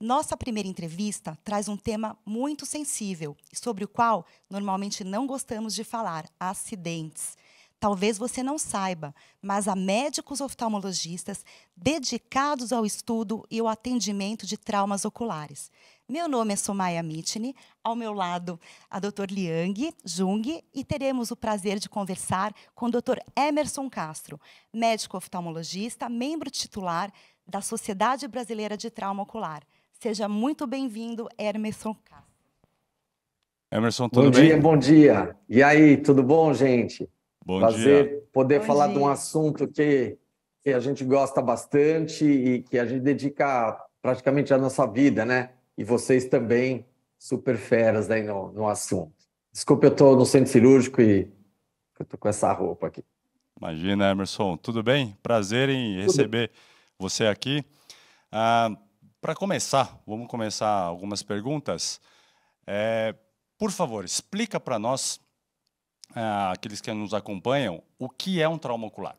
Nossa primeira entrevista traz um tema muito sensível, sobre o qual normalmente não gostamos de falar: acidentes. Talvez você não saiba, mas há médicos oftalmologistas dedicados ao estudo e ao atendimento de traumas oculares. Meu nome é Somaya Mitni, ao meu lado a doutor Liang Jung e teremos o prazer de conversar com o doutor Emerson Castro, médico oftalmologista, membro titular da Sociedade Brasileira de Trauma Ocular. Seja muito bem-vindo, Emerson Castro. Emerson, tudo bom bem? Bom dia, bom dia. E aí, tudo bom, gente? Bom Prazer dia. poder bom falar dia. de um assunto que, que a gente gosta bastante e que a gente dedica praticamente a nossa vida, né? E vocês também, super feras aí né, no, no assunto. Desculpe, eu estou no centro cirúrgico e eu estou com essa roupa aqui. Imagina, Emerson. Tudo bem? Prazer em Tudo receber você aqui. Ah, para começar, vamos começar algumas perguntas. É, por favor, explica para nós, é, aqueles que nos acompanham, o que é um trauma ocular.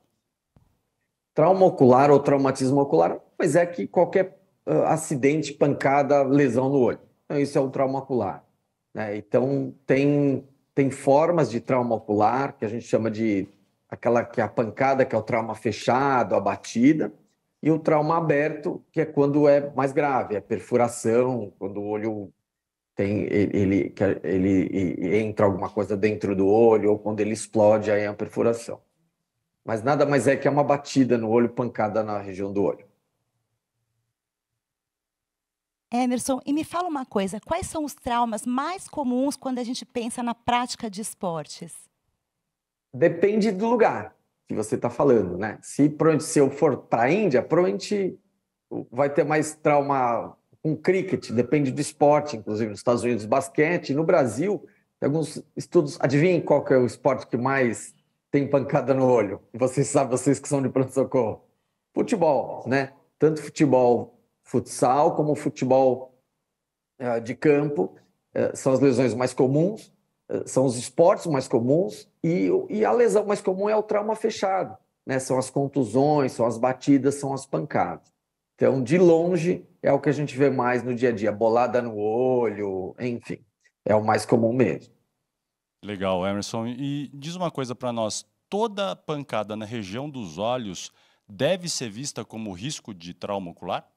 Trauma ocular ou traumatismo ocular, pois é que qualquer uh, acidente, pancada, lesão no olho. Então, isso é um trauma ocular. Né? Então, tem, tem formas de trauma ocular, que a gente chama de aquela que é a pancada, que é o trauma fechado, a batida, e o trauma aberto, que é quando é mais grave, é perfuração, quando o olho tem ele, é, ele entra alguma coisa dentro do olho, ou quando ele explode, aí é a perfuração. Mas nada mais é que é uma batida no olho, pancada na região do olho. Emerson, e me fala uma coisa: quais são os traumas mais comuns quando a gente pensa na prática de esportes? Depende do lugar que você está falando, né? Se, se eu for para a Índia, provavelmente vai ter mais trauma com um cricket, depende do esporte, inclusive nos Estados Unidos, basquete. No Brasil, tem alguns estudos. Adivinhem qual é o esporte que mais tem pancada no olho? Vocês sabem, vocês que são de pronto-socorro. Futebol, né? Tanto futebol futsal como futebol uh, de campo uh, são as lesões mais comuns. Eh, são os esportes mais comuns e, e a lesão mais comum é o trauma fechado, né? São as contusões, são as batidas, são as pancadas. Então, de longe, é o que a gente vê mais no dia a dia, bolada no olho, enfim, é o mais comum mesmo. Legal, Emerson. E diz uma coisa para nós: toda pancada na região dos olhos deve ser vista como risco de trauma ocular?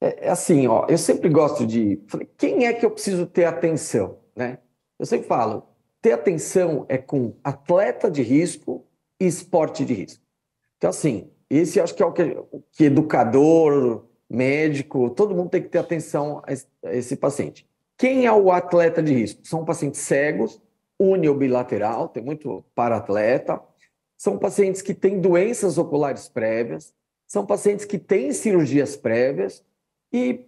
É, é assim, ó, eu sempre gosto de. Quem é que eu preciso ter atenção, né? Eu sempre falo, ter atenção é com atleta de risco e esporte de risco. Então, assim, esse acho que é o que, que educador, médico, todo mundo tem que ter atenção a esse, paciente. Quem é o atleta de risco? São pacientes cegos, uniobilateral, tem muito para-atleta, são pacientes que têm doenças oculares prévias, são pacientes que têm cirurgias prévias e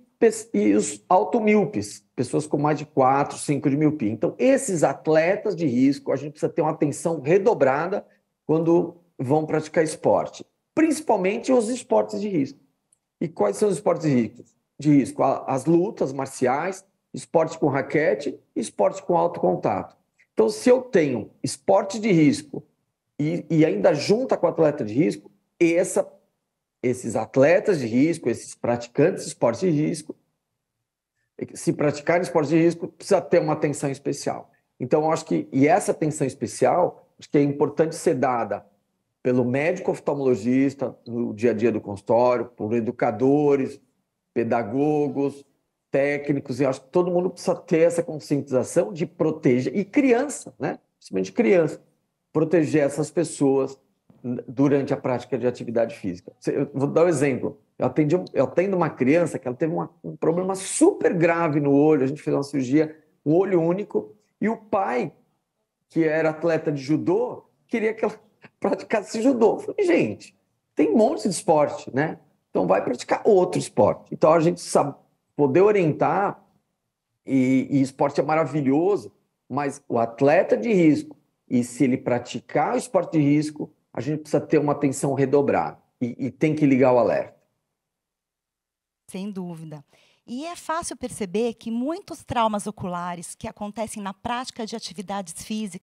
e os automíopes, pessoas com mais de 4, 5 de miopia. Então, esses atletas de risco, a gente precisa ter uma atenção redobrada quando vão praticar esporte, principalmente os esportes de risco. E quais são os esportes de risco? As lutas marciais, esporte com raquete, esporte com alto contato. Então, se eu tenho esporte de risco e, e ainda junta com atleta de risco, essa esses atletas de risco, esses praticantes de esporte de risco, é se praticarem esporte de risco, precisa ter uma atenção especial. Então, acho que, e essa atenção especial, acho que é importante ser dada pelo médico oftalmologista no dia a dia do consultório, por educadores, pedagogos, técnicos, e acho que todo mundo precisa ter essa conscientização de proteger, e criança, né? principalmente criança, proteger essas pessoas durante a prática de atividade física. Eu vou dar um exemplo. Eu, atendi, eu atendo uma criança que ela teve uma, um problema super grave no olho, a gente fez uma cirurgia, um olho único, e o pai, que era atleta de judô, queria que ela praticasse judô. Eu falei, gente, tem um monte de esporte, né? Então vai praticar outro esporte. Então a gente sabe poder orientar, e, e esporte é maravilhoso, mas o atleta de risco, e se ele praticar o esporte de risco, a gente precisa ter uma atenção redobrada e, e tem que ligar o alerta. Sem dúvida. E é fácil perceber que muitos traumas oculares que acontecem na prática de atividades físicas